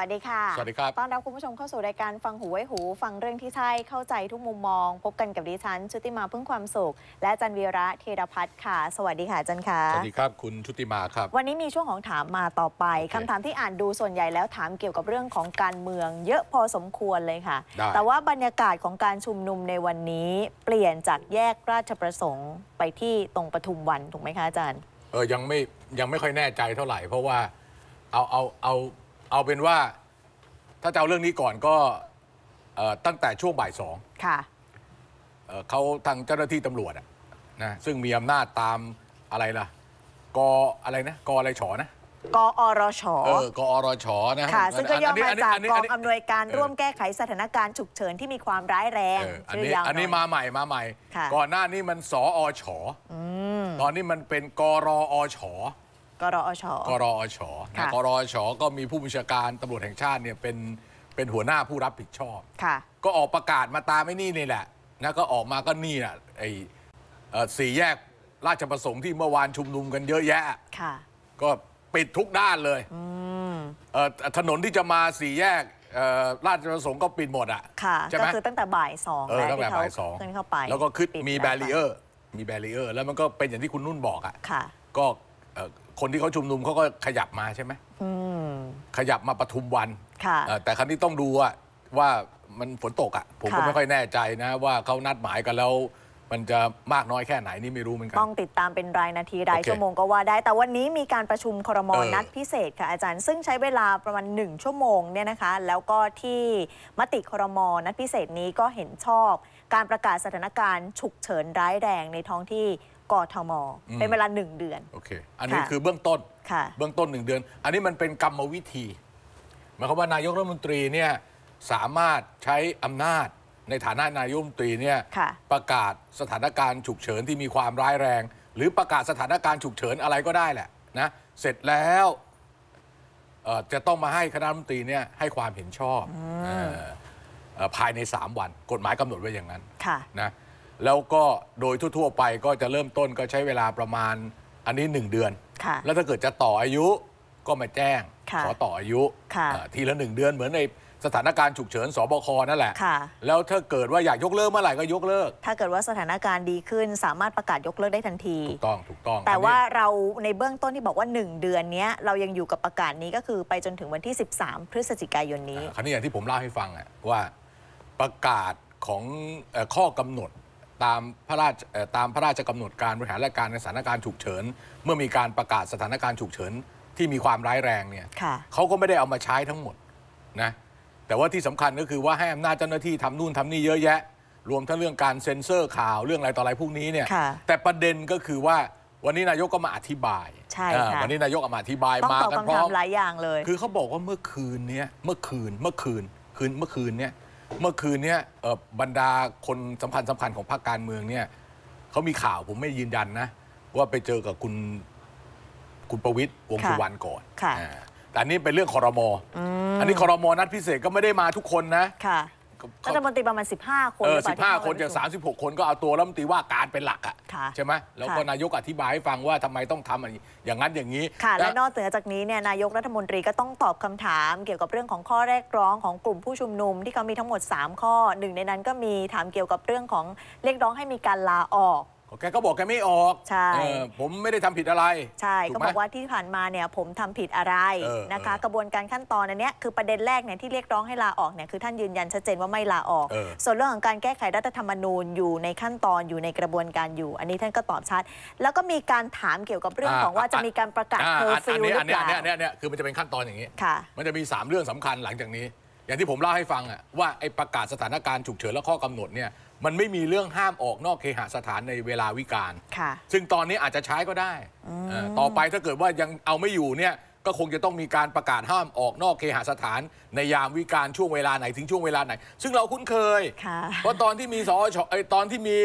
วัสดีค่ะ สวัสดีครับต้อนรับคุณผู้ชมเข้าสู่รายการฟังหูไว้หู ฟังเรื่องที่ใช่เข้าใจทุกมุมมองพบกันกับดิฉันชุติมาพึ่งความสุขและจันวีระเทรพัฒน์ค่ะ สวัสดีค่ะจันค่ะ สวัสดีครับคุณชุติมาครับ วันนี้มีช่วงของถามมาต่อไป คำถามที่อ่านดูส่วนใหญ่แล้วถามเกี่ยวกับเรื่องของการเมือง เยอะพอสมควรเลยค่ะ แต่ว่าบรรยากาศของการชุมนุมในวันนี้เปลี่ยนจากแยกราชประสงค์ไปที่ตรงปทุมวันถูกไหมคะจันเออยังไม่ยังไม่ค่อยแน่ใจเท่าไหร่เพราะว่าเอาเอาเอาเอาเป็นว่าถ้าจะเอาเรื่องนี้ก่อนก็ ตั้งแต่ช่วงบ่ายสองเขาทางเจ้าหน้าที่ตำรวจนะซึ่งมีอำนาจตามอะไรล่ะ กออะไรนะกออะไรฉอนะกออรชเออกอรชนะค่ะซึ่งก็ย่อมาจากกองอำนวยการร่วมแก้ไขสถานการณ์ฉุกเฉิน ที่มีความร้ายแรงอันนี้ อันนี้มาใหม่มาใหม่ ก่อนหน้านี้มันสออชตอนนี้มันเป็นกรออชกรอชกรอชนะกรอช ก็มีผู้บัญชาการตำรวจแห่งชาติเนี่ยเป็นเป็นหัวหน้าผู้รับผิดชอบก็ออกประกาศมาตามไม่นี่นี่แหละนะก็ออกมาก็นี่แหละไอ้สี่แยกราชประสงค์ที่เมื่อวานชุมนุมกันเยอะแยะก็ปิดทุกด้านเลยถนนที่จะมาสี่แยกราชประสงค์ก็ปิดหมดอ่ะใช่ไหมก็คือตั้งแต่บ่ายสองแล้วที่าเข้าไป แล้วก็ขึ้นมีแบรีเออร์มีแบรีเออร์แล้วมันก็เป็นอย่างที่คุณนุ่นบอกอ่ะก็คนที่เขาชุมนุมเขาก็ขยับมาใช่ไหมขยับมาปทุมวันแต่ครั้นี้ต้องดูว่าว่ามันฝนตกอ่ะผมก็ไม่ค่อยแน่ใจนะว่าเขานัดหมายกันแล้ว มันจะมากน้อยแค่ไหนนี่ไม่รู้เหมือนกัน ต้องติดตามเป็นรายนาทีรายชั่วโมงก็ว่าได้ แต่วันนี้มีการประชุมครมนัดพิเศษค่ะอาจารย์ซึ่งใช้เวลาประมาณ 1ชั่วโมงเนี่ยนะคะ แล้วก็ที่มติครมนัดพิเศษนี้ก็เห็นชอบการประกาศสถานการณ์ ฉุกเฉินร้ายแรงในท้องที่กทมอมเป็นเวลาหนึ่งเดือนโอเคอันนี้คือเบื้องต้นค่ะเบื้องต้นหนึ่งเดือน อันนี้มันเป็นกรรมวิธีหมายความว่านายกรัฐมนตรีเนี่ยสามารถใช้อำนาจในฐานะนายกรัฐมนตรีเนี่ยประกาศสถานการณ์ฉุกเฉินที่มีความร้ายแรง หรือประกาศสถานการณ์ฉุกเฉินอะไรก็ได้แหละนะเสร็จแล้วจะต้องมาให้คณะรัฐมนตรีเนี่ยให้ความเห็นชอบออภายใน 3 วันกฎหมายกำหนดไว้อย่างนั้นค่ะนะแล้วก็โดยทั่วๆไปก็จะเริ่มต้นก็ใช้เวลาประมาณอันนี้ 1 เดือน แล้วถ้าเกิดจะต่ออายุก็มาแจ้งขอต่ออายุทีละหนึ่งเดือนเหมือนในสถานการณ์ฉุกเฉินสบคนั่นแหละแล้วถ้าเกิดว่าอยากยกเลิกเมื่อไหร่ก็ยกเลิก ถ้าเกิดว่าสถานการณ์ดีขึ้นสามารถประกาศยกเลิกได้ทันที ถูกต้องถูกต้อง แต่ว่าเราในเบื้องต้นที่บอกว่า 1 เดือนนี้เรายังอยู่กับประกาศนี้ก็คือไปจนถึงวันที่ 13 พฤศจิกายนนี้ครนนี้อย่างที่ผมเล่าให้ฟังอะว่าประกาศของข้อกำหนดตามพระราชตามพระราชกำหนดการบริหารและการในสถานการณ์ฉุกเฉิน เมื่อมีการประกาศสถานการณ์ฉุกเฉินที่มีความร้ายแรงเนี่ยเขาก็ไม่ได้เอามาใช้ทั้งหมดนะแต่ว่าที่สำคัญก็คือว่าให้อำนาจเจ้าหน้าที่ทำนู่นทำนี่เยอะแยะ รวมทั้งเรื่องการเซ็นเซอร์ข่าวเรื่องอะไรต่ออะไรพวกนี้เนี่ยแต่ประเด็นก็คือว่าวันนี้นายกก็มาอธิบายใช่ค่ะวันนี้นายกมาอธิบายมากันพร้อมหลายอย่างเลยคือเขาบอกว่าเมื่อคืนเนี้ยเมื่อคืนเมื่อคืนคืนเมื่อคืนเนี้ยเมื่อคืนเนี่ยบรรดาคนสำคัญสำคัญของพรรคการเมืองเนี่ยเขามีข่าวผมไม่ยืนยันนะ ว่าไปเจอกับคุณ คุณประวิตยวงสุวรรณก่อนแต่นนี้เป็นเรื่องคอรมออันนี้คอรมอนัดพิเศษ ก็ไม่ได้มาทุกคนนะรัฐมนตรีประมาณ 15 คนสิบห้าคน จากสาคนก็เอาตัวรัฐมนตรีว่าการเป็นหลักอ่ะใช่ไหมแล้วก็นายกอธิบายให้ฟังว่าทำไมต้องทำออย่างนั้นอย่างนี้ ค่ะ และนอกเหนือจากนี้เนี่ยนายกรัฐมนตรีก็ต้องตอบคำถาม เกี่ยวกับเรื่องของข้อเรียกร้อง ของกลุ่มผู้ชุมนุม ที่เขามีทั้งหมด 3 ข้อหนึ่งในนั้นก็มีถามเกี่ยวกับเรื่องของเรียกร้องให้มีการลาออกแกก็บอกแกไม่ออกใช่ผมไม่ได้ทำผิดอะไรใช่ก็บอกว่าที่ผ่านมาเนี่ยผมทำผิดอะไรนะคะกระบวนการขั้นตอนอันนี้คือประเด็นแรกเนี่ยที่เรียกร้องให้ลา ออกเนี่ยคือท่านยืนยันชัดเจนว่าไม่ลาออก ส่วนเรื่องของการแก้ไขรัฐธรรมนูญอยู่ในขั้นตอนอยู่ในกระบวนการอยู่ อันนี้ท่านก็ตอบชัด แล้วก็มีการถามเกี่ยวกับเรื่องของว่าจะมีการประกาศเคอร์ฟิวหรือเปล่าอันนี้อันนี้อันนี้คือมันจะเป็นขั้นตอนอย่างนี้มันจะมี 3 เรื่องสำคัญหลังจากนี้ อย่างที่ผมเล่าให้ฟังอะว่าไอ้ประกาศสถานการณ์ฉุกเฉินและข้อกำหนดเนี่ยมันไม่มีเรื่องห้ามออกนอกเคหสถานในเวลาวิกาลซึ่งตอนนี้อาจจะใช้ก็ได้ต่อไปถ้าเกิดว่ายังเอาไม่อยู่เนี่ยก็คงจะต้องมีการประกาศห้ามออกนอกเคหสถานในยามวิกาลช่วงเวลาไหนถึงช่วงเวลาไหน ซึ่งเราคุ้นเคยเพราะตอนที่มีสอชอตอนที่มี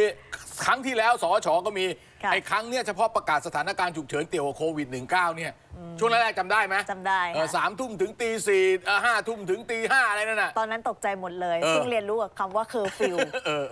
ครั้งที่แล้วสอชอก็มีไอ้ครั้งเนี้ยเฉพาะประกาศสถานการณ์ฉุกเฉินเตี่ยวโควิด -19 เนี่ย ช่วงแรกๆจำได้ไหม จำได้สามทุ่มถึงตีสี่ห้าทุ่มถึงตีห้าอะไรนั่นน่ะตอนนั้นตกใจหมดเลย เพิ่งเรียนรู้คำว่าเคอร์ฟิว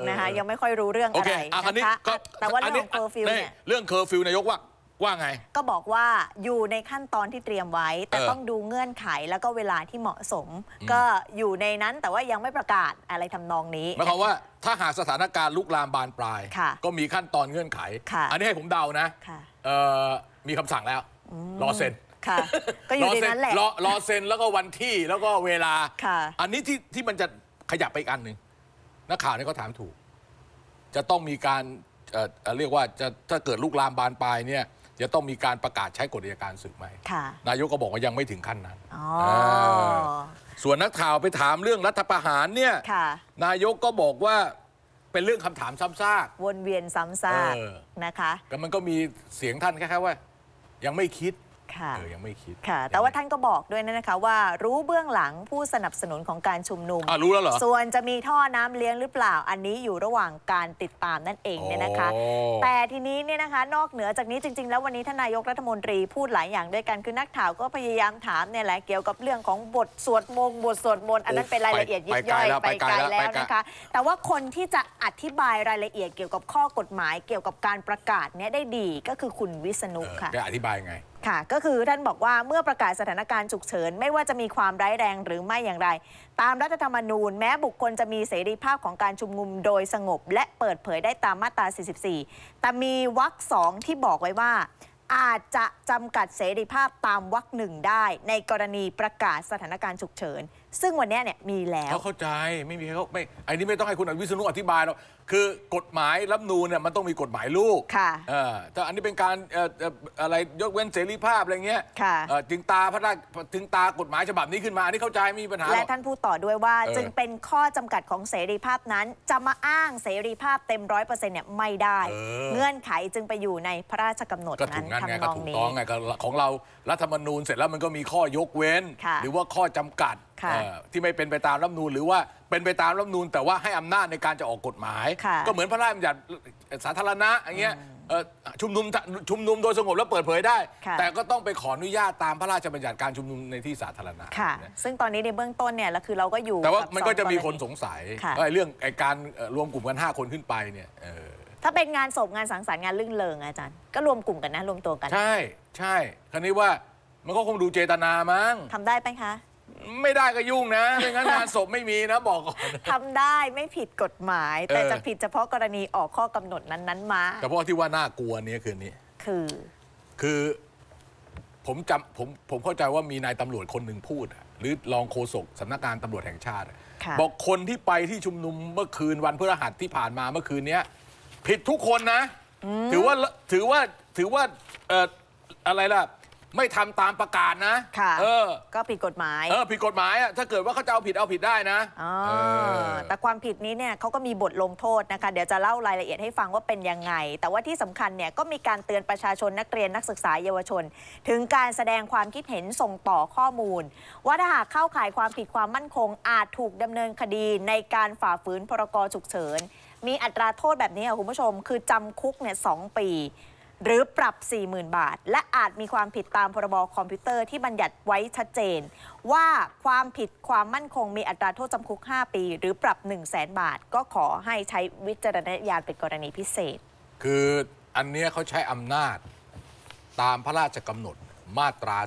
นะคะยังไม่ค่อยรู้เรื่องอะไรนะคะแต่ว่าเรื่องเคอร์ฟิวเนี่ย เรื่องเคอร์ฟิวนายกว่าว่าไงก็บอกว่าอยู่ในขั้นตอนที่เตรียมไว้ แต่ต้องดูเงื่อนไขแล้วก็เวลาที่เหมาะสม ก็อยู่ในนั้นแต่ว่ายังไม่ประกาศอะไรทำนองนี้หมายความว่าถ้าหากสถานการณ์ลุกลามบานปลาย ก็มีขั้นตอนเงื่อนไขอันนี้ให้ผมเดานะมีคำสั่งแล้วรอเซ็นก็อยู่ในนั้นแหละรอเซ็นแล้วก็วันที่แล้วก็เวลาอันนี้ที่ที่มันจะขยับไปอีกอันหนึ่งนักข่าวนี่ก็ถามถูก จะต้องมีการเเรียกว่าจะถ้าเกิดลูกลามบานปลายเนี่ยจะต้องมีการประกาศใช้กฎอัยการศึกไหมนายกก็บอกว่ายังไม่ถึงขั้นนั้น ส่วนนักข่าวไปถามเรื่องรัฐประหารเนี่ยนายกก็บอกว่าเป็นเรื่องคำถามซ้ำซาก วนเวียนซ้ำซากนะคะ แต่มันก็มีเสียงท่านแค่ว่ายังไม่คิดค่ะเออยังไม่คิดค่ะแต่ว่าท่านก็บอกด้วยนะคะ ว่ารู้เบื้องหลังผู้สนับสนุนของการชุมนุมอ่ารู้แล้วเหรอส่วนจะมีท่อน้ำเลี้ยงหรือเปล่า อันนี้อยู่ระหว่างการติดตามนั่นเองเนี่ยนะคะ แต่ทีนี้เนี่ยนะคะ นอกเหนือจากนี้จริงๆแล้ววันนี้ทนายกรัฐมนตรีพูดหลายอย่างด้วยกันคือนักข่าวก็พยายามถามเนี่ยแหละเกี่ยวกับเรื่องของบทสวดมงบทสวดมนต์อันนั้นเป็นรายละเอียดยิบย่อยไปไกลแล้วนะคะแต่ว่าคนที่จะอธิบายรายละเอียดเกี่ยวกับข้อกฎหมายเกี่ยวกับการประกาศเนี่ยได้ดีก็คือคุณวิษณุค่ะจะอธิบายไงค่ะ ก็คือท่านบอกว่าเมื่อประกาศสถานการณ์ฉุกเฉินไม่ว่าจะมีความร้ายแรงหรือไม่อย่างไร ตามรัฐธรรมนูญแม้บุคคลจะมีเสรีภาพของการชุมนุมโดยสงบและเปิดเผยได้ตามมาตรา 44 แต่มีวรรคสองที่บอกไว้ว่าอาจจะจำกัดเสรีภาพตามวรรคหนึ่งได้ ในกรณีประกาศสถานการณ์ฉุกเฉิน ซึ่งวันนี้เนี่ยมีแล้วเขาเข้าใจไม่มีเขาไม่ไอ้นี่ไม่ต้องให้คุณอวิศนุอธิบายหรอกคือกฎหมายรับนูนเนี่ยมันต้องมีกฎหมายลูกค่ะถ้าอันนี้เป็นการอะไรยกเว้นเสรีภาพอะไรเงี้ยถึงตาพระราชถึงตากฎหมายฉบับนี้ขึ้นมาอันนี้เข้าใจมีปัญหา และท่านพูดต่อด้วยว่าจึงเป็นข้อจำกัดของเสรีภาพนั้น จะมาอ้างเสรีภาพเต็มร้อยเปอร์เซ็นต์เนี่ยไม่ได้ เงื่อนไขจึงไปอยู่ในพระราชกำหนดนั้นทำนองนี้ของเรา รัฐธรรมนูญเสร็จแล้วมันก็มีข้อยกเว้น หรือว่าข้อจำกัดที่ไม่เป็นไปตามรัฐนูนหรือว่าเป็นไปตามรัฐนูนแต่ว่าให้อำนาจในการจะออกกฎหมายก็เหมือนพระราชบัญญัติสาธารณะ อย่างเงี้ยชุมนุมชุมนุมโดยสงบแล้วเปิดเผยได้ แต่ก็ต้องไปขออนุญาตตามพระราชบัญญัติการชุมนุมในที่สาธารณะค่ะ ซึ่งตอนนี้ในเบื้องต้นเนี่ยแล้วคือเราก็อยู่ แต่ว่ามันก็จะมีคนสงสัยว่าเรื่องการรวมกลุ่มกัน5คนขึ้นไปเนี่ยถ้าเป็นงานศพงานสังสรรค์งานลื่นเลงอาจารย์ก็รวมกลุ่มกันนะรวมตัวกันใช่ใช่ คราวนี้ว่ามันก็คงดูเจตนามั้งทำได้ไหมคะไม่ได้ก็ยุ่งนะไม่งั้นงานศพไม่มีนะ บอกก่อนทำได้ไม่ผิดกฎหมาย แต่จะผิดเฉพาะกรณีออกข้อกำหนดนั้นนั้นมาแต่พาะที่ว่าน่ากลัวเนี่ยคืนนี้คือ คือผมจำผมผมเข้าใจว่ามีนายตำรวจคนหนึ่งพูด หรือรองโฆษกสำนักงานตำรวจแห่งชาติ บอกคนที่ไปที่ชุมนุมเมื่อคืนวันพฤหัสที่ผ่านมาเมื่อคืนเนี้ยผิดทุกคนนะ ถือว่าถือว่าถือว่าเอ่ออะไรล่ะไม่ทำตามประกาศนะค่ะเออก็ผิดกฎหมายเออผิดกฎหมายอ่ะถ้าเกิดว่าเขาจะเอาผิดเอาผิดได้นะออแต่ความผิดนี้เนี่ยเขาก็มีบทลงโทษนะคะเดี๋ยวจะเล่ารายละเอียดให้ฟังว่าเป็นยังไง แต่ว่าที่สำคัญเนี่ยก็มีการเตือนประชาชนนักเรียนนักศึกษาเยาวชน ถึงการแสดงความคิดเห็นส่งต่อข้อมูล ว่าถ้าหากเข้าข่ายความผิดความมั่นคง อาจถูกดำเนินคดีในการฝ่าฝืนพรกฉุกเฉิน มีอัตราโทษแบบนี้ค่ะคุณผู้ชมคือจำคุกเนี่ยสปีหรือปรับ 40,000 บาท และอาจมีความผิดตามพรบคอมพิวเตอร์ที่บัญญัติไว้ชัดเจน ว่าความผิดความมั่นคงมีอัตราโทษจำคุก 5 ปี หรือปรับ 1 0 0 0 0แบาท ก็ขอให้ใช้วิจารณญาณเป็นกรณีพิเศษ คืออันเนี้ยเขาใช้อำนาจตามพระราชกำหนดมาตรา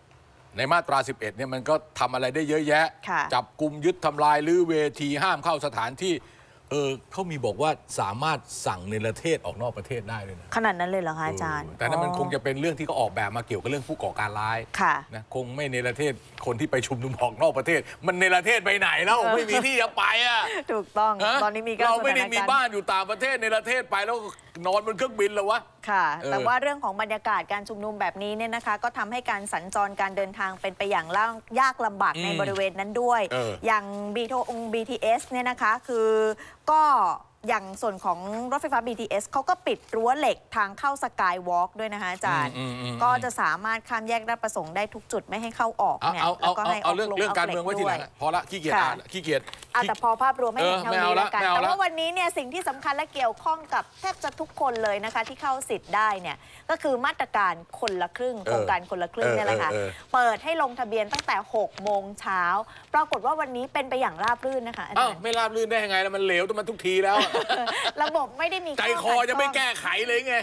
11 ในมาตรา 11เนี่ยมันก็ทำอะไรได้เยอะแยะะจับกลุ่มยึดทำลายหรือเวทีห้ามเข้าสถานที่เออเขามีบอกว่าสามารถสั่งในประเทศออกนอกประเทศได้เลยนะขนาดนั้นเลยเหรอคะอาจารย์ แต่นั้นมันคงจะเป็นเรื่องที่เขาออกแบบมาเกี่ยวกับเรื่องผู้ก่อการร้าย ค่ะนะคงไม่ในประเทศคนที่ไปชุมนุม ออกนอกประเทศ มันในประเทศไปไหนแล้วไม่มีที่จะไปอ่ะถูกต้องตอนนี้มีเราไม่ได้มีบ้านอยู่ต่างประเทศในประเทศไปแล้วนอนบนเครื่องบินแล้ววะค่ะ แต่ว่าเรื่องของบรรยากาศการชุมนุมแบบนี้เนี่ยนะคะ ก็ทำให้การสัญจรการเดินทางเป็นไปอย่างยากลำบากในบริเวณนั้นด้วย อย่างบีโทองบีทีเอสเนี่ยนะคะคือ就。อย่างส่วนของรถไฟฟ้า BTS เขาก็ปิดรั้วเหล็กทางเข้าสกายวอล์กด้วยนะคะอาจารย์ก็จะสามารถข้ามแยกราบประสงค์ได้ทุกจุดไม่ให้เข้าออกเนี่ยแล้วก็ให้เอาเรื่องเรื่องการเมืองไว้ทีหลังพอละขี้เกียจอ่านขี้เกียจอาแต่พอภาพรวมไม่เห็นเท่านี้แล้วกันแต่ว่าวันนี้เนี่ยสิ่งที่สำคัญและเกี่ยวข้องกับแทบจะทุกคนเลยนะคะ ที่เข้าสิทธิ์ได้เนี่ยก็คือมาตรการคนละครึ่งโครงการคนละครึ่งเนี่ยแหละค่ะเปิดให้ลงทะเบียนตั้งแต่6โมงเช้าปรากฏว่าวันนี้เป็นไปอย่างราบรื่นนะคะอ้าวไม่ราบรื่นได้ยังไงแล้วมันเหลวตัวมันทุกทีแล้วระบบไม่ได้มีใจคอจะไม่แก้ไขเลยไง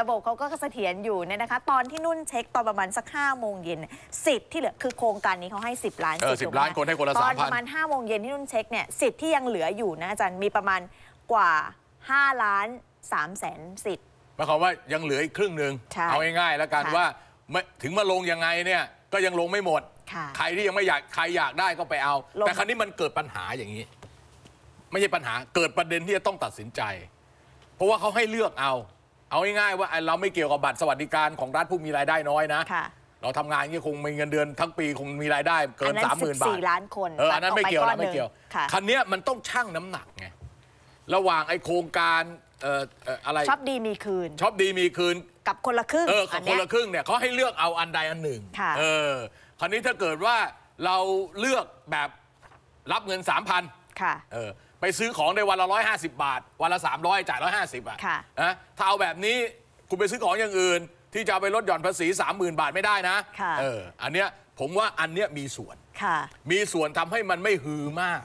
ระบบเขาก็เสถียรอยู่เนี่ยนะคะตอนที่นุ่นเช็ค ตอนประมาณสักห้าโมงเย็นสิทธิ์ที่เหลือ คือโครงการนี้เขาให้ 10 ล้านสิบล้านคนให้คนละสามพันตอนประมาณห้าโมงเย็นที่นุ่นเช็คเนี่ยสิทธิ์ที่ยังเหลืออยู่นะอาจารย์ มีประมาณกว่า5ล้าน3แสนสิทธิ์หมายความว่ายังเหลืออีกครึ่งหนึ่งเอาง่ายๆ แล้วกันว่าถึงมาลงยังไงเนี่ยก็ยังลงไม่หมดใครที่ยังไม่อยากใครอยากได้ก็ไปเอาแต่ครั้นี้มันเกิดปัญหาอย่างนี้ไม่ใช่ปัญหาเกิดประเด็นที่จะต้องตัดสินใจ เพราะว่าเขาให้เลือกเอา เอาง่ายๆว่าเราไม่เกี่ยวกับบัตรสวัสดิการของรัฐผู้มีรายได้น้อยนะะเราทำงานนี่คงมีเงินเดือนทั้งปีคงมีรายได้เกินสามหมื่นบาทล้านคนเอออันนั้นไม่เกี่ยวแลไม่เกี่ยวคันนี้มันต้องชั่งน้ำหนักไงระหว่างไอโครงการเอ่ออะไรชอบดีมีคืนชอบดีมีคืนกับคนละครึ่งเออกับคนละครึ่งเนี่ยเขาให้เลือกเอาอันใดอันหนึ่งเออคันนี้ถ้าเกิดว่าเราเลือกแบบรับเงินสามพันค่ะเออไปซื้อของในวันละร้้อยหาสิบาท วันละสามร้อยจ่ายร้ห้าสิบอ่ะนะถ้าเอาแบบนี้ คุณไปซื้อของอย่างอื่น ที่จะไปลดหย่อนภาษีสามหมื่นบาทไม่ได้นะะเอออันเนี้ยผมว่าอันเนี้ยมีส่วนค่ะ มีส่วนทำให้มันไม่ฮือมาก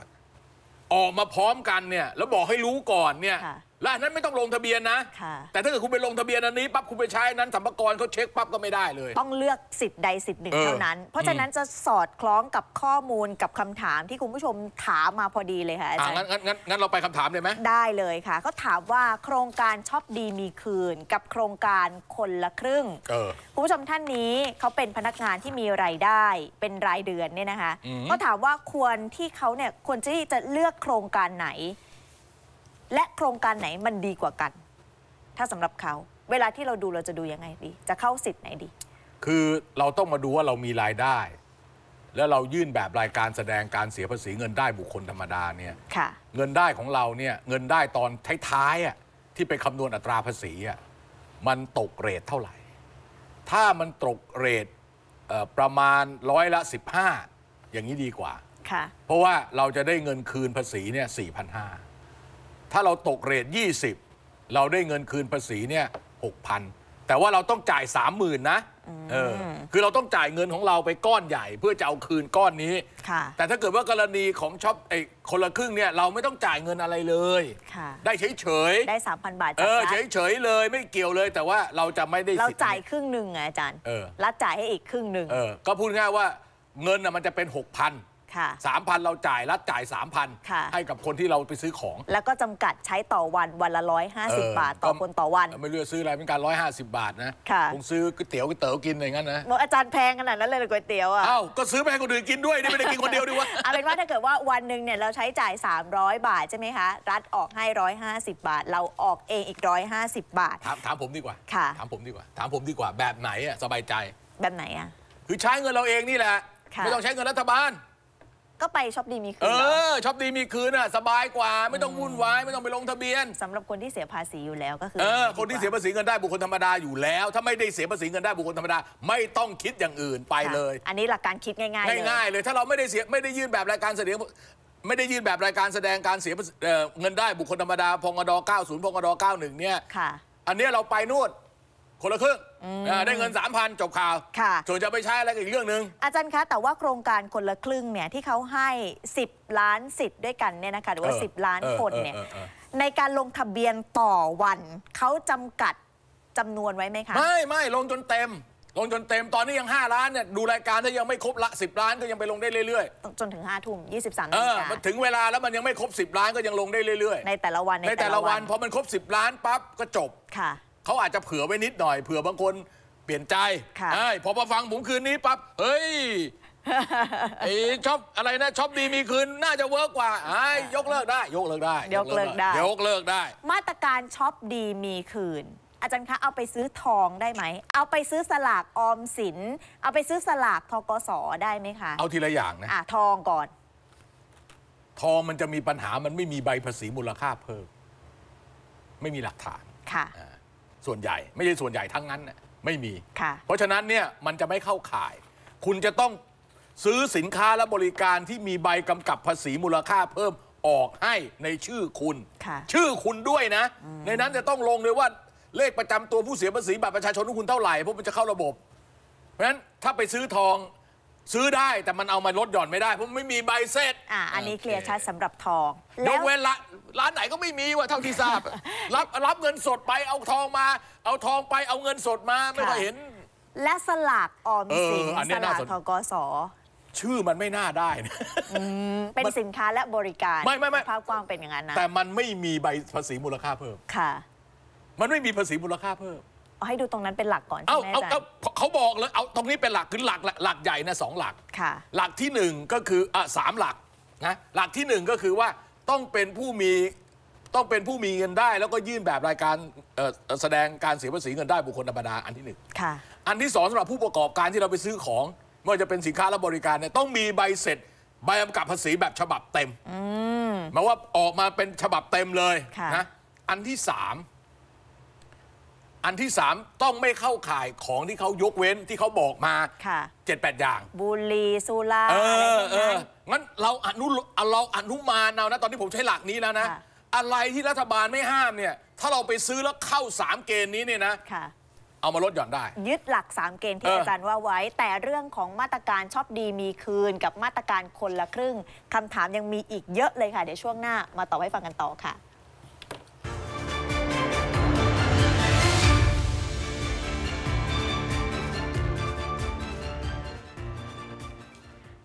ออกมาพร้อมกันเนี่ย แล้วบอกให้รู้ก่อนเนี่ยและอันนั้นไม่ต้องลงทะเบียนนะ แต่ถ้าเกิดคุณไปลงทะเบียนอันนี้ปั๊บคุณไปใช้นั้นสัมภาระเขาเช็คปั๊บก็ไม่ได้เลย ต้องเลือกสิทธิ์ใดสิทธิ์หนึ่งเท่านั้นเพราะฉะนั้นจะสอดคล้องกับข้อมูลกับคำถามที่คุณผู้ชมถามมาพอดีเลยค่ะอาจารงั้นย์งั้นงั้นงั้นเราไปคำถามเลยไหมได้เลยค่ะเขาถามว่าโครงการชอบดีมีคืน กับโครงการคนละครึ่งคุณผู้ชมท่านนี้เขาเป็นพนักงานที่มีรายได้เป็นรายเดือนเนี่ยนะคะก็ถามว่าควรที่เขาเนี่ยควรที่จะเลือกโครงการไหนและโครงการไหนมันดีกว่ากัน ถ้าสำหรับเขาเวลาที่เราดูเราจะดูยังไงดี จะเข้าสิทธิ์ไหนดี คือเราต้องมาดูว่าเรามีรายได้ แล้วเรายื่นแบบรายการแสดงการเสียภาษี เงินได้บุคคลธรรมดาเนี่ยเงินได้ของเราเนี่ยเงินได้ตอนท้ายๆที่ไปคำนวณอัตราภาษีอ่ะมันตกเรทเท่าไหร่ถ้ามันตกเรทประมาณร้อยละ 15 อย่างนี้ดีกว่าเพราะว่าเราจะได้เงินคืนภาษีเนี่ยสี่พันห้าถ้าเราตกเรท 20 เราได้เงินคืนภาษีเนี่ยหกพันแต่ว่าเราต้องจ่าย 30,000 นะ เออ คือเราต้องจ่ายเงินของเราไปก้อนใหญ่เพื่อจะเอาคืนก้อนนี้แต่ถ้าเกิดว่ากรณีของช็อปไอ้คนละครึ่งเนี่ย เราไม่ต้องจ่ายเงินอะไรเลย ได้เฉยเฉยได้สามพันบาทเออ เฉยเฉยเลยไม่เกี่ยวเลย แต่ว่าเราจะไม่ได้ เราจ่ายครึ่งหนึ่งไงอาจารย์รัวจ่ายให้อีกครึ่งหนึ่ง ก็พูดง่ายว่าเงินน่ะมันจะเป็นหกพันสามพันเราจ่ายรัฐจ่ายสามพันให้กับคนที่เราไปซื้อของ แล้วก็จำกัดใช้ต่อวันวันละร้้อยหาสิบาทต่อคนต่อวันไม่รู้จะซื้ออะไรเป็นการร้อยห้าสิบบาทนะคงซื้อก๋วยเตี๋ยวก๋วยเตี๋ยวกินอะไรย่างนั้นนะบอกอาจารย์แพงขนาดนั้นเลยเก๋วยเตี๋ยวอ่ะอ้าก็ซื้อแพงคนอื่นกินด้วยนี่ไม่ได้กินคนเดียวดิวะเอาเป็นว่าถ้าเกิดว่าวันหนึ่งเนี่ยเราใช้จ่าย 300 บาทใช่ไหมคะรัฐออกให้ร้้อยหาสิบาทเราออกเองอีกร้าสิบาทถามถามผมดีกว่าค่ะถามผมดีกว่าถามผมดีกว่าแบบไหนอะสบายใจแบบไหนอ่ะคือใช้เงินเราเองนี่แหละะไม่ต้องใช้เงินรัฐบาลก็ไปช็อปดีมีคืนเออช็อปดีมีคืนอ่ะสบายกว่าไม่ต้องวุ่นวายไม่ต้องไปลงทะเบียนสำหรับคนที่เสียภาษีอยู่แล้วก็คือเออคนที่เสียภาษีเงินได้บุคคลธรรมดาอยู่แล้ว ถ้าไม่ได้เสียภาษีเงินได้บุคคลธรรมดา ไม่ต้องคิดอย่างอื่นไปเลย อันนี้หลักการคิดง่ายๆเลยง่ายๆเลยถ้าเราไม่ได้เสียไม่ได้ยื่นแบบรายการเสียไม่ได้ยื่นแบบรายการแสดงการเสียเงินได้บุคคลธรรมดาพงด90พงด91เนี่ยค่ะ อันเนี้ยเราไปนวดคนละครึ่งได้เงิน 3 0 0นจบข่าวส่วนจะไปใช้อะไรอีกเรื่องหนึ่งอาจารย์คะ แต่ว่าโครงการคนละครึ่งเนี่ยที่เขาให้ 10 ล้านสิทธิ์ด้วยกันเนี่ยนะคะหรือว่า 10 ล้านคนเนี่ยในการลงทะเบียนต่อวัน เขาจำกัดจำนวนไว้ไหมคะ ไม่ไม่ลงจนเต็ม ลงจนเต็มตอนนี้ยัง 5 ล้านเนี่ยดูรายการถ้ายังไม่ครบละ 10 ล้านก็ยังไปลงได้เรื่อย ๆ จนถึง5ทุ่ม23นาฬิกามันถึงเวลาแล้วมันยังไม่ครบ10ล้านก็ยังลงได้เรื่อยๆในแต่ละวันในแต่ละวันพอมันครบ 10 ล้านปั๊บก็จบค่ะเขาอาจจะเผื่อไว้นิดหน่อย เผื่อบางคน เปลี่ยนใจใช่พอมาฟังผมคืนนี้ปั๊บ เฮ้ยไอ้ชอบอะไรนะชอบดีมีคืนน่าจะเวิร์กกว่าไอ้ยกเลิกได้ ยกเลิกได้ยกเลิกได้ยกเลิกได้ มาตรการชอบดีมีคืน อาจารย์คะเอาไปซื้อทองได้ไหม เอาไปซื้อสลากออมสินเอาไปซื้อสลากทกสได้ไหมคะ เอาทีละอย่างนะอ่ะทองก่อน ทองมันจะมีปัญหามันไม่มีใบภาษีมูลค่าเพิ่ม ไม่มีหลักฐาน ค่ะส่วนใหญ่ไม่ใช่ส่วนใหญ่ทั้งนั้นไม่มีเพราะฉะนั้นเนี่ยมันจะไม่เข้าข่าย คุณจะต้องซื้อสินค้าและบริการที่มีใบกำกับภาษีมูลค่าเพิ่มออกให้ในชื่อคุณคชื่อคุณด้วยนะ ในนั้นจะต้องลงเลยว่าเลขประจำตัวผู้เสียภาษีบัตรประชาชนของคุณเท่าไหร่เพราะมันจะเข้าระบบ เพราะฉะนั้นถ้าไปซื้อทองซื้อได้แต่มันเอามาลดหย่อนไม่ได้เพราะไม่มีใบเสร็จ อ่า อันนี้เคลียร์ชัดสำหรับทองยกเว้นละร้านไหนก็ไม่มีว่าเท่าที่ทราบรับ รับเงินสดไปเอาทองมา เอาทองไปเอาเงินสดมา ไม่เคยเห็น และสลากออมสินสลากทกสชื่อมันไม่น่าได้นะเป็นสินค้าและบริการไม่ไม่ไม่ภาพกว้างเป็นอย่างนั้นนะแต่มันไม่มีใบภาษีมูลค่าเพิ่มค่ะ มันไม่มีภาษีมูลค่าเพิ่มอาให้ดูตรงนั้นเป็นหลักก่อนใช่ไหมอาอาจารเอาย์เขาบอกเลยเอาตรงนี้เป็นหลักคือหลักหลักใหญ่นะสองหลักค่ะ หลักที่หนึ่งก็คืออ่ะสามหลักนะหลักที่หนึ่งก็คือว่าต้องเป็นผู้มีต้องเป็นผู้มีเงินได้แล้วก็ยื่นแบบรายการแสดงการเสียภาษีเงินได้บุคคลธรรมดาอันที่หนึ่งค่ะอันที่สองสำหรับผู้ประกอบการที่เราไปซื้อของไม่ว่าจะเป็นสินค้าและบริการเนี่ยต้องมีใบเสร็จใบกำกับภาษีแบบฉบับเต็มหมายว่าออกมาเป็นฉบับเต็มเลยะนะอันที่สามอันที่ 3 ต้องไม่เข้าข่ายของที่เขายกเว้นที่เขาบอกมาเจ็ดแปดอย่าง บุรีสุราเออเอองั้นเราอนุเราอนุมานเอานะตอนที่ผมใช้หลักนี้แล้วนะอะไรที่รัฐบาลไม่ห้ามเนี่ย ถ้าเราไปซื้อแล้วเข้า 3 เกณฑ์นี้เนี่ยนะเอามาลดหย่อนได้ ยึดหลัก 3 เกณฑ์ที่อาจารย์ว่าไว้แต่เรื่องของมาตรการชอบดีมีคืนกับมาตรการคนละครึ่งคำถามยังมีอีกเยอะเลยค่ะเดี๋ยวช่วงหน้ามาตอบให้ฟังกันต่อค่ะ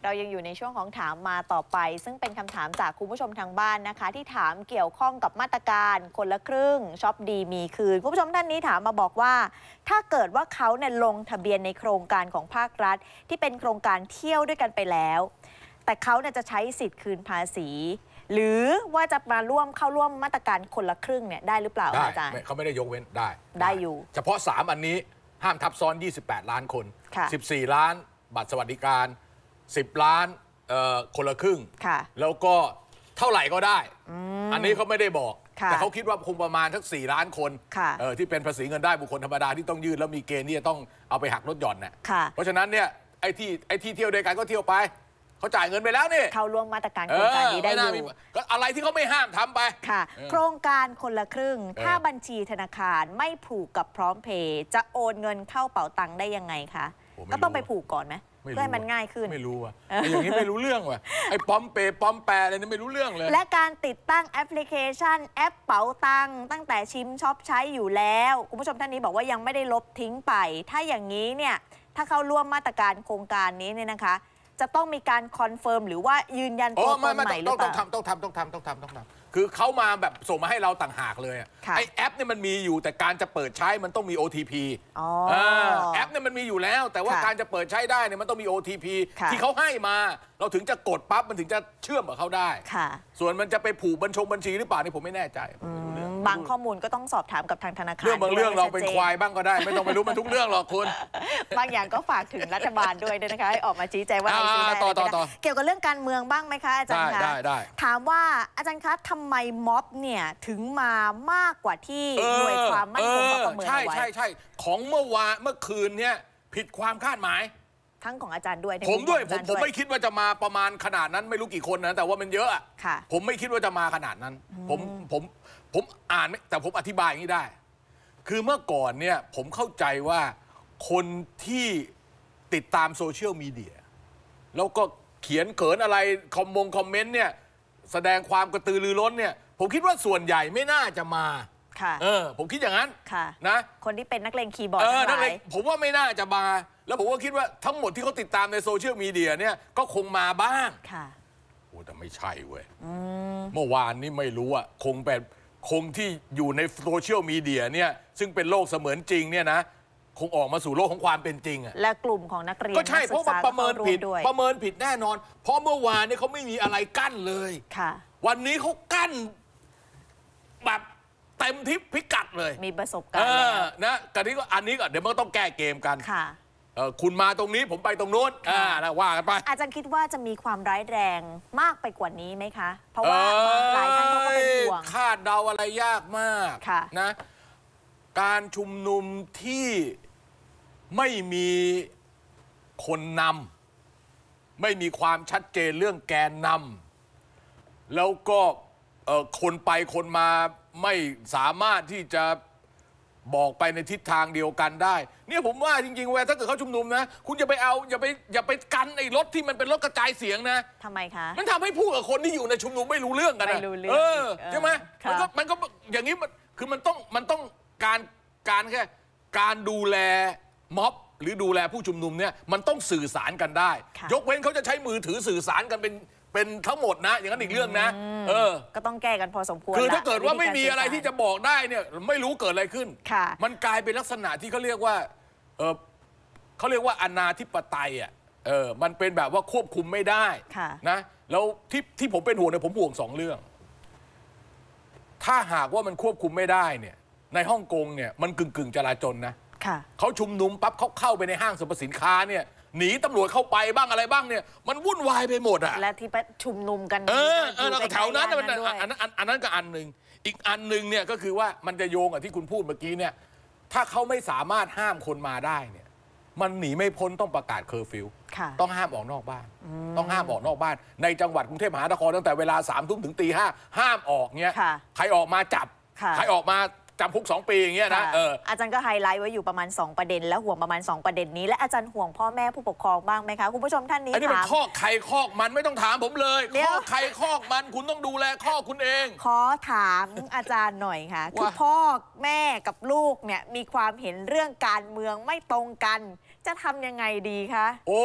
เรายังอยู่ในช่วงของถามมาต่อไป ซึ่งเป็นคำถามจากคุณผู้ชมทางบ้านนะคะ ที่ถามเกี่ยวข้องกับมาตรการคนละครึ่งช็อปดีมีคืน คุณผู้ชมท่านนี้ถามมาบอกว่า ถ้าเกิดว่าเขาเนี่ยลงทะเบียนในโครงการของภาครัฐที่เป็นโครงการเที่ยวด้วยกันไปแล้ว แต่เขาเนี่ยจะใช้สิทธิ์คืนภาษี หรือว่าจะมาร่วมเข้าร่วมมาตรการคนละครึ่งเนี่ยได้หรือเปล่าอาจารย์เขาไม่ได้ยกเว้นได้ ได้อยู่ เฉพาะ 3 อันนี้ห้ามทับซ้อน 28 ล้านคน 14 ล้านบัตรสวัสดิการ10 ล้านคนละครึ่ง แล้วก็เท่าไหร่ก็ได้ อันนี้เขาไม่ได้บอก แต่เขาคิดว่าคงประมาณทั้ง4ล้านคน ที่เป็นภาษีเงินได้บุคคลธรรมดาที่ต้องยืดแล้วมีเกณฑ์ที่จะต้องเอาไปหักลดหย่อนเนี่ยเพราะฉะนั้นเนี่ยไอ้ที่ไอ้ที่เที่ยวด้วยกันก็เที่ยวไป เขาจ่ายเงินไปแล้วนี่ เขาร่วมมาตรการโครงการนี้ได้อยู่ก็อะไรที่เขาไม่ห้ามทำไปค่ะ โครงการคนละครึ่ง ถ้าบัญชีธนาคารไม่ผูกกับพร้อมเพย์จะโอนเงินเข้าเป๋าตังค์ได้ยังไงคะ ก็ต้องไปผูกก่อนไหมเพื่อให้มันง่ายขึ้นไม่รู้ว่ะอย่างนี้ไม่รู้เรื่องว่ะไอ้ป้อมเปปอมแปรอะไรนี่ไม่รู้เรื่องเลย และการติดตั้งแอปพลิเคชัน แอปเป๋าตังตั้งแต่ชิมช็อปใช้อยู่แล้วคุณผู้ชมท่านนี้บอกว่ายังไม่ได้ลบทิ้งไป ถ้าอย่างนี้เนี่ยถ้าเข้าร่วมมาตรการโครงการนี้เนี่ยนะคะ จะต้องมีการคอนเฟิร์มหรือว่ายืนยันตัวตนใหม่หรือเปล่าต้องทำต้องทำต้องทำต้องทำต้องทำคือเขามาแบบส่งมาให้เราต่างหากเลยไอแอปเนี่ยมันมีอยู่แต่การจะเปิดใช้มันต้องมี OTP อแอปเนี่ยมันมีอยู่แล้ว แต่ว่าการจะเปิดใช้ได้เนี่ยมันต้องมี OTP ที่เขาให้มาเราถึงจะกดปั๊บมันถึงจะเชื่อมกับเขาได้ ส่วนมันจะไปผูกบัญชงบัญชีหรือเปล่านี่ผมไม่แน่ใจไม่รู้เรื่องบางข้อมูลก็ต้องสอบถามกับทางธนาคาร เรื่องบางเรื่องเราเป็นควายบ้างก็ได้ไม่ต้องไปรู้มันทุกเรื่องหรอกคุณ บางอย่างก็ฝากถึงรัฐบาลด้วยนะคะให้ออกมาชี้แจงว่าอะไรต่อต่อต่อเกี่ยวกับเรื่องการเมืองบ้างไหมคะอาจารย์คะไได้ ถามว่าอาจารย์คะทำไมม็อบเนี่ยถึงมามากกว่าที่หน่วยความมั่นคงประเมินไว้ใช่ใช่ใช่ของเมื่อวานเมื่อคืนเนี่ยผิดความคาดหมายทั้งของอาจารย์ด้วยผมด้วยผมผมไม่คิดว่าจะมาประมาณขนาดนั้นไม่รู้กี่คนนะแต่ว่ามันเยอะค่ะ ผมไม่คิดว่าจะมาขนาดนั้น ผมผมผมอ่านไม่แต่ผมอธิบายอย่างนี้ได้ คือเมื่อก่อนเนี่ย ผมเข้าใจว่าคนที่ติดตามโซเชียลมีเดียแล้วก็เขียนเขินอะไร คอมมงคอมเมนต์เนี่ย แสดงความกระตือรือร้นเนี่ย ผมคิดว่าส่วนใหญ่ไม่น่าจะมาค่ะเออ ผมคิดอย่างนั้นค่ะนะคนที่เป็นนักเลงคีย์บอร์ดเออนักเลงผมว่าไม่น่าจะมาแล้วผมก็คิดว่าทั้งหมดที่เขาติดตามในโซเชียลมีเดียเนี่ยก็คงมาบ้าง ค่ะ โอ้แต่ไม่ใช่เว้ยเมื่อวานนี้ไม่รู้อะคงแบบ คงที่อยู่ในโซเชียลมีเดียเนี่ยซึ่งเป็นโลกเสมือนจริงเนี่ยนะคงออกมาสู่โลกของความเป็นจริงอะ และกลุ่มของนักเรียนก็ใช่ เพราะว่าประเมินผิดประเมินผิดแน่นอน เพราะเมื่อวานนี่เขาไม่มีอะไรกั้นเลย ค่ะ วันนี้เขากั้นแบบเต็มทิพพิกัดเลย มีประสบการณ์นะกันนี้ก็อันนี้ก็เดี๋ยวมันต้องแก้เกมกันคุณมาตรงนี้ผมไปตรงนู้นว่ากันไป อาจารย์คิดว่าจะมีความร้ายแรงมากไปกว่านี้ไหมคะ เพราะว่าหลายท่านเขาก็เป็นห่วงคาดเดาอะไรยากมากะนะ การชุมนุมที่ไม่มีคนนำ ไม่มีความชัดเจนเรื่องแกนนำ แล้วก็คนไปคนมาไม่สามารถที่จะบอกไปในทิศทางเดียวกันได้เนี่ยผมว่าจริง ๆเวลาถ้าเกิดเขาชุมนุมนะ คุณอย่าไปเอาอย่าไปอย่าไปกันไอ้รถที่มันเป็นรถกระจายเสียงนะทำไมคะ มันทำให้ผู้กับคนที่อยู่ในชุมนุมไม่รู้เรื่องกันนะไม่รู้เรื่องเออใช่ไหมมันก็มันก็อย่างนี้มันคือมันต้องมันต้องการการแค่การดูแลม็อบหรือดูแลผู้ชุมนุมเนี่ยมันต้องสื่อสารกันได้ ยกเว้นเขาจะใช้มือถือสื่อสารกันเป็นเป็นทั้งหมดนะอย่างนั้นอีกเรื่องนะ เออ ก็ต้องแก้กันพอสมควรคือถ้าเกิดว่าไม่มีอะไรที่จะบอกได้เนี่ย ไม่รู้เกิดอะไรขึ้น มันกลายเป็นลักษณะที่เขาเรียกว่าเออเขาเรียกว่าอนาธิปไตยอ่ะเออ มันเป็นแบบว่าควบคุมไม่ได้นะแล้วที่ที่ผมเป็นห่วงเนี่ยผมห่วงสองเรื่อง ถ้าหากว่ามันควบคุมไม่ได้ เนี่ย ในฮ่องกงเนี่ยมันกึ่งกึ่งจราจนนะเขาชุมนุมปั๊บเขาเข้าไปในห้างสรรพสินค้าเนี่ยหนีตำรวจเข้าไปบ้างอะไรบ้างเนี่ย มันวุ่นวายไปหมด อ่ะ และที่ไปชุมนุมกันเออเออแล้วกแถวนั้นมันอันนั้นอันนั้นก็อันหนึ่งอีกอันหนึ่งเนี่ยก็คือว่ามันจะโยงกับที่คุณพูดเมื่อกี้เนี่ย ถ้าเขาไม่สามารถห้ามคนมาได้เนี่ย มันหนีไม่พ้นต้องประกาศเคอร์ฟิวต้องห้ามออกนอกบ้าน ต้องห้ามออกนอกบ้านในจังหวัดกรุงเทพมหานครตั้งแต่เวลาสามทุ่มถึงตีห้าห้ามออกเนี่ยใครออกมาจับใครออกมาจำคุกสองปีอย่างเงี้ยนะเอออาจารย์ก็ไฮไลท์ไว้อยู่ประมาณ2ประเด็นและห่วงประมาณ 2 ประเด็นนี้ และอาจารย์ห่วงพ่อแม่ผู้ปกครองบ้างไหมคะคุณผู้ชมท่านนี้อันนี้เป็นข้อใครข้อมันไม่ต้องถามผมเลยข้อใครข้อมันคุณต้องดูแลข้อคุณเอง ขอถามอาจารย์หน่อยค่ะคือพ่อแม่กับลูกเนี่ยมีความเห็นเรื่องการเมืองไม่ตรงกัน จะทำยังไงดีคะโอ้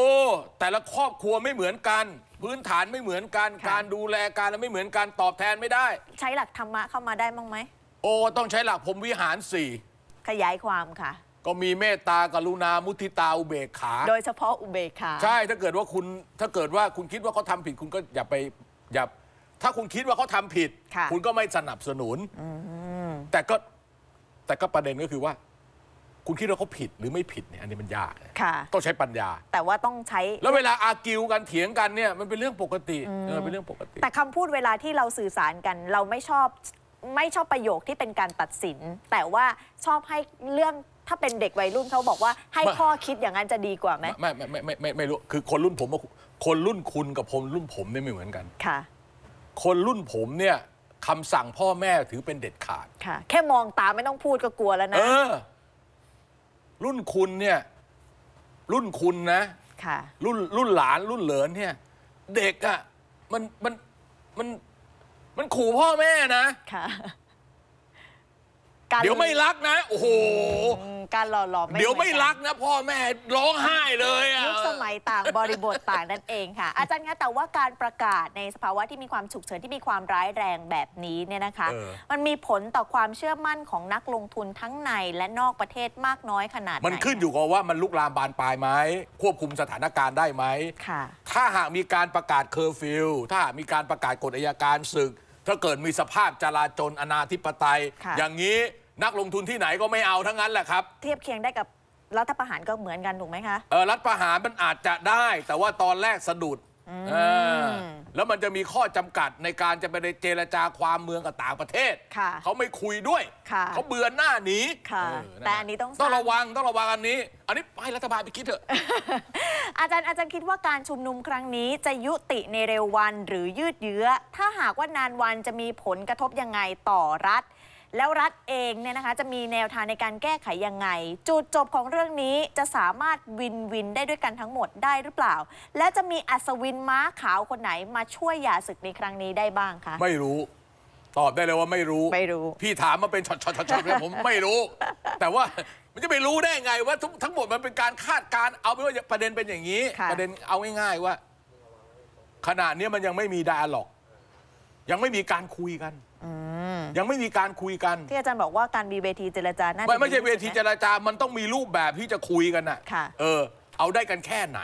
แต่ละครอบครัวไม่เหมือนกัน พื้นฐานไม่เหมือนกัน การดูแลการไม่เหมือนกันตอบแทนไม่ได้ ใช้หลักธรรมะเข้ามาได้มั้งไหมโอ้ต้องใช้หลักพรมวิหารสี่ขยายความค่ะ ก็มีเมตตากรุณามุทิตาอุเบกขาโดยเฉพาะอุเบกขาใช่ถ้าเกิดว่าคุณ ถ้าเกิดว่าคุณคิดว่าเขาทาผิดคุณก็อย่าไปอย่าถ้าคุณคิดว่าเขาทาผิด คุณก็ไม่สนับสนุน แต่ก็ แต่ก็ประเด็นก็คือว่า คุณคิดว่าเขาผิดหรือไม่ผิดเนี่ยอันนี้มันยากต้องใช้ปัญญาแต่ว่าต้องใช้แล้วเวลาอากิวกันเถียงกันเนี่ย มันเป็นเรื่องปกติเป็นเรื่องปกติ แต่คำพูดเวลาที่เราสื่อสารกัน เราไม่ชอบไม่ชอบประโยคที่เป็นการตัดสิน แต่ว่าชอบให้เรื่องถ้าเป็นเด็กวัยรุ่นเขาบอกว่า ให้่ข้อคิดอย่างนั้นจะดีกว่าไหมไม่ไม่ไม่ไมไม่ไม่รู้คือคนรุ่นผมว่าคนรุ่นคุณกับผมรุ่นผมนี่ไม่เหมือนกันค่ะคนรุ่นผมเนี่ยคำสั่งพ่อแม่ถือเป็นเด็ดขาดค่ะ แค่มองตาไม่ต้องพูดก็กลัวแล้วนะเออรุ่นคุณเนี่ย รุ่นคุณนะค่ะรุ่นรุ่นหลานรุ่นเหลินเนี่ย เด็กอะ่ะมันมันมันมันขู่พ่อแม่นะค่ะเดี๋ยวไม่รักนะ โอ้โห การหล่อหลอมเดี๋ยวไม่รักนะ พ่อแม่ ร้องไห้เลยอะยุคสมัยต่างบริบทต่างนั่นเองค่ะ อาจารย์คะแต่ว่าการประกาศในสภาวะที่มีความฉุกเฉินที่มีความร้ายแรงแบบนี้เนี่ยนะคะ มันมีผลต่อความเชื่อมั่นของนักลงทุนทั้งในและนอกประเทศมากน้อยขนาดไหน มันขึ้นอยู่กับว่ามันลุกลามบานปลายไหม ควบคุมสถานการณ์ได้ไหม ถ้าหากมีการประกาศเคอร์ฟิวถ้าหากมีการประกาศกฎอัยการศึกถ้าเกิดมีสภาพจราจนอนาธิปไตย อย่างนี้นักลงทุนที่ไหนก็ไม่เอาทั้งนั้นแหละครับ เทียบเคียงได้กับรัฐประหารก็เหมือนกัน ถูกไหมคะเออรัฐประหารมันอาจจะได้ แต่ว่าตอนแรกสะดุดแล้วมันจะมีข้อจำกัดในการจะไปเจรจาความเมืองกับต่างประเทศ เขาไม่คุยด้วย เขาเบื่อหน้าหนีแต่อันนี้ต้องต้องระวังต้องระวังอันนี้ อันนี้ให้รัฐบาลไปคิดเถอะอาจารย์อาจารย์คิดว่าการชุมนุมครั้งนี้ จะยุติในเร็ววันหรือยืดเยื้อ ถ้าหากว่านานวันจะมีผลกระทบยังไงต่อรัฐแล้วรัฐเองเนี่ยนะคะจะมีแนวทางในการแก้ไขยังไงจุดจบของเรื่องนี้จะสามารถวินวินได้ด้วยกันทั้งหมดได้หรือเปล่า และจะมีอัศวินม้าขาวคนไหนมาช่วยหย่าศึกในครั้งนี้ได้บ้างคะไม่รู้ตอบได้เลยว่าไม่รู้ไม่รู้ พี่ถามมาเป็นช็อตๆๆเลยผมไม่รู้ แต่ว่ามันจะไปรู้ได้ไง ว่าทั้งหมดมันเป็นการคาดการณ์เอาเป็นว่าประเด็นเป็นอย่างนี้ประเด็นเอาง่ายๆว่า ขนาดนี้มันยังไม่มีดาหรอก ยังไม่มีการคุยกันยังไม่มีการคุยกันที่อาจารย์บอกว่าการมีเวทีเจรจาไม่ไม่ใช่เวทีเจรจา มันต้องมีรูปแบบที่จะคุยกันอ่ะเออเอาได้กันแค่ไหน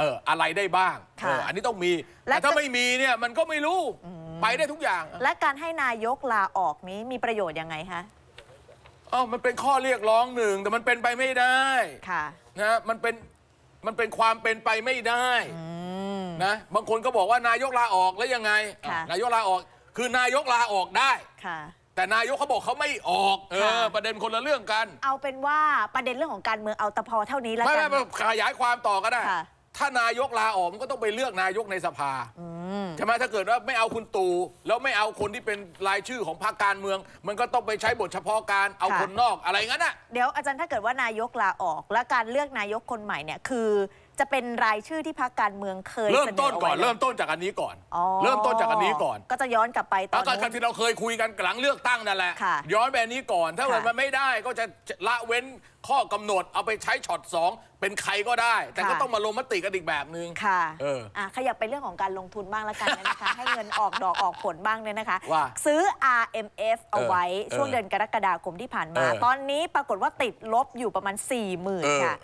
เอออะไรได้บ้างเอออันนี้ต้องมีแต่ถ้าไม่มีเนี่ยมันก็ไม่รู้ ไปได้ทุกอย่าง และการให้นายกลาออกนี้มีประโยชน์ยังไงคะอ๋อ มันเป็นข้อเรียกร้องหนึ่ง แต่มันเป็นไปไม่ได้ค่ะนะมันเป็นมันเป็นความเป็นไปไม่ได้นะบางคนก็บอกว่านายกลาออกแล้วยังไงนายกลาออกคือนายกลาออกได้ค่ะ แต่นายกเขาบอกเขาไม่ออกเออประเด็นคนละเรื่องกัน เอาเป็นว่าประเด็นเรื่องของการเมืองเอาแต่พอเท่านี้แล้วไม่กัไม่นขยายความต่อก็ได้ถ้านายกลาออกมันก็ต้องไปเลือกนายกในสภาใช่ไหมถ้าเกิดว่าไม่เอาคุณตู่แล้วไม่เอาคนที่เป็นรายชื่อของพรรคการเมือง มันก็ต้องไปใช้บทเฉพาะการเอาคนนอกอะไรงั้นน่ะเดี๋ยวอาจารย์ถ้าเกิดว่านายกลาออกและการเลือกนายกคนใหม่เนี่ยคือจะเป็นรายชื่อที่พักการเมืองเคยเริ่มต้นก่อน เริ่มต้นจากอันนี้ก่อน เริ่มต้นจากอันนี้ก่อน ก็จะย้อนกลับไปตอนน้ที่เราเคยคุยกันหลังเลือกตั้งนั่นแหละ ย้อนแบบนี้ก่อน ถ้าเกิดมันไม่ได้ก็จะละเว้นข้อกำหนดเอาไปใช้ช็อตสองเป็นใครก็ได้ แต่ก็ต้องมาลงมติกันอีกแบบนึงค่ะเอออ่ะ ขยับไปเรื่องของการลงทุนบ้างแล้วกันนะคะ ให้เงินออกดอกออกผลบ้างเนี่ยนะคะว่าซื้อ RMF เอาไว้ช่วงเดือนกรกฎาคมที่ผ่านมา ตอนนี้ปรากฏว่าติดลบอยู่ประมาณ4ี่หมื่นค่ะ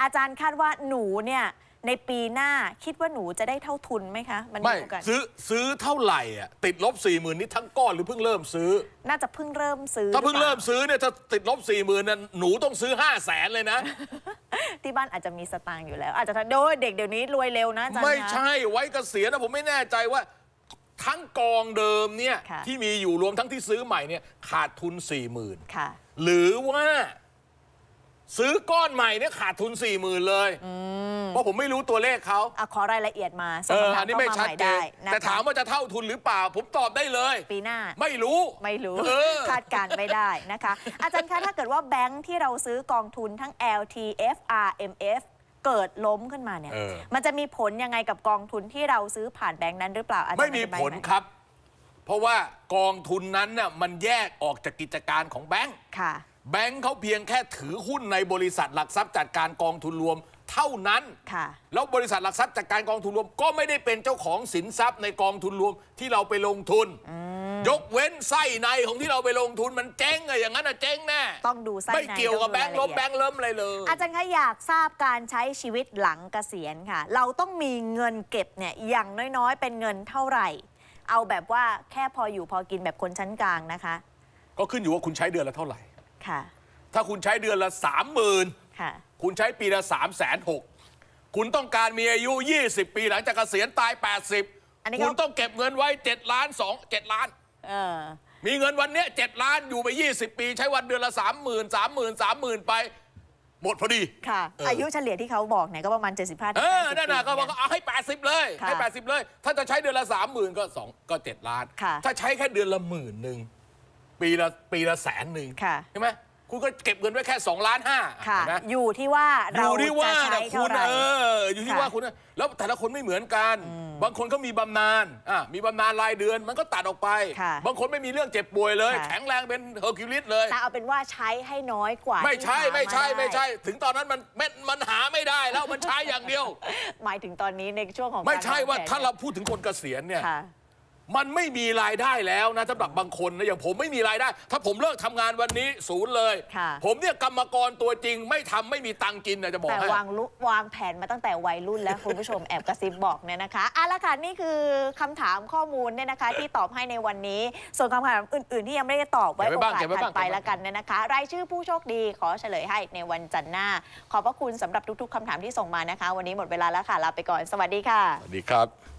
อาจารย์คาดว่าหนูเนี่ยในปีหน้าคิดว่าหนูจะได้เท่าทุนไหมคะมันไม่ซื้อซื้อเท่าไหร่อ่ะติดลบ4ี่หมื่นนี่ทั้งก้อนหรือเพิ่งเริ่มซื้อ น่าจะเพิ่งเริ่มซื้อถ้าเพิ่งเริ่มซื้อเนี่ยถ้าติดลบ4ี่หมื่นน่ะหนูต้องซื้อ5้าแสนเลยนะ ที่บ้านอาจจะมีสตางค์อยู่แล้ว อาจจะโดยเด็กเดี๋ยวนี้รวยเร็วนะจารไม่ใช่ไว้เกษียณนะผมไม่แน่ใจว่าทั้งกองเดิมเนี่ยที่มีอยู่รวมทั้งที่ซื้อใหม่เนี่ย ขาดทุน4ี่หมื่นหรือว่าซื้อก้อนใหม่เนี่ยขาดทุนสี่หมื่นเลยเพราะผมไม่รู้ตัวเลขเขาอขอรายละเอียดมาสถารับนี้ไม่ชัดเจนแต่ถามว่าจะเท่าทุนหรือเปล่า ผมตอบได้เลย ปีหน้า ไม่รู้ไม่รู้คาดการไม่ได้นะคะ อาจารย์คะถ้าเกิดว่าแบงค์ที่เราซื้อกองทุนทั้ง LTF RMF เกิดล้มขึ้นมาเนี่ยมันจะมีผลยังไงกับกองทุนที่เราซื้อผ่านแบงค์นั้นหรือเปล่าอาจารย์ไม่มีผลครับ เพราะว่ากองทุนนั้นน่ะมันแยกออกจากกิจการของแบงค์ค่ะแบงค์เขาเพียงแค่ถือหุ้นในบริษัทหลักทรัพย์จัดการกองทุนรวมเท่านั้นแล้วบริษัทหลักทรัพย์จัดการกองทุนรวมก็ไม่ได้เป็นเจ้าของสินทรัพย์ในกองทุนรวมที่เราไปลงทุน ยกเว้นไส้ในของที่เราไปลงทุนมันเจ๊งอะอย่างนั้นอะเจ๊งแน่ ต้องดูไส้ในไม่เกี่ยวกับแบงค์ล้มแบงค์เริ่มอะไรเลย อาจารย์คะอยากทราบการใช้ชีวิตหลังเกษียณค่ะ เราต้องมีเงินเก็บเนี่ยอย่างน้อยๆ เป็นเงินเท่าไหร่ เอาแบบว่าแค่พออยู่พอกินแบบคนชั้นกลางนะคะ ก็ขึ้นอยู่ว่าคุณใช้เดือนละเท่าไหร่ค่ะถ้าคุณใช้เดือนละสามหมื่นค่ะคุณใช้ปีละสามแสนหกคุณต้องการมีอายุ 20 ปีหลังจากเกษียณตาย 80 คุณต้องเก็บเงินไว้ 7 ล้าน2 7ล้านมีเงินวันนี้7ล้านอยู่ไป 20 ปี ใช้วันเดือนละ 30,000 30,000 3 0ื่นไป หมดพอดีค่ะ อายุเฉลี่ยที่เขาบอกเนี่ยก็ประมาณ75เออนั่นน่ะก็บอกเอาให้ 80 เลยให้ 80 เลย ถ้าจะใช้เดือนละ 30,000ก็2ก็7 ล้านถ้าใช้แค่เดือนละหมื่นหนึ่งปีละปีละแสนหนึ่งใช่ไหมคุณก็เก็บเงินไว้แค่สองล้านห้าค่ะนะอยู่ที่ว่าอเรายู่ที่ว่าจะใช้คุเท่าณไรเอออยู่ที่ว่าคุณแล้วแต่ละคนไม่เหมือนกัน บางคนเขามีบำนาญอ่ะมีบำนาญรายเดือนมันก็ตัดออกไป บางคนไม่มีเรื่องเจ็บป่วยเลย แข็งแรงเป็นเฮอร์คิวลิสเลยแต่เอาเป็นว่าใช้ให้น้อยกว่า ไม่ใช่ไม่ใช่ไม่ใช่ ถึงตอนนั้นมันเม็ดมันหาไม่ได้แล้วมันใช้อย่างเดียว หมายถึงตอนนี้ในช่วงของ ไม่ใช่ว่าถ้าเราพูดถึงคนเกษียณเนี่ยมันไม่มีรายได้แล้วนะสำหรับบางคนนะอย่างผมไม่มีรายได้ ถ้าผมเลิกทำงานวันนี้ศูนย์เลยผมเนี่ยกรรมกรตัวจริง ไม่ทำไม่มีตังกินนะจะบอกแต่วางลุวางแผนมาตั้งแต่วัยรุ่น แล้วคุณผู้ชมแอบกระซิบบอกเนี่ยนะคะอ่ะละค่ะนี่คือคำถามข้อมูลเนี่ยนะคะ ที่ตอบให้ในวันนี้ ส่วนคำถามอื่น ๆที่ยังไม่ได้ตอบไว้โอกาสถัดไปละกันเนี่ยนะคะ รายชื่อผู้โชคดีขอเฉลยให้ในวันจันทร์หน้า ขอบพระคุณสำหรับทุก ๆคำถามที่ส่งมานะคะ วันนี้หมดเวลาแล้วค่ะลาไปก่อนสวัสดีค่ะสวัสดีครับ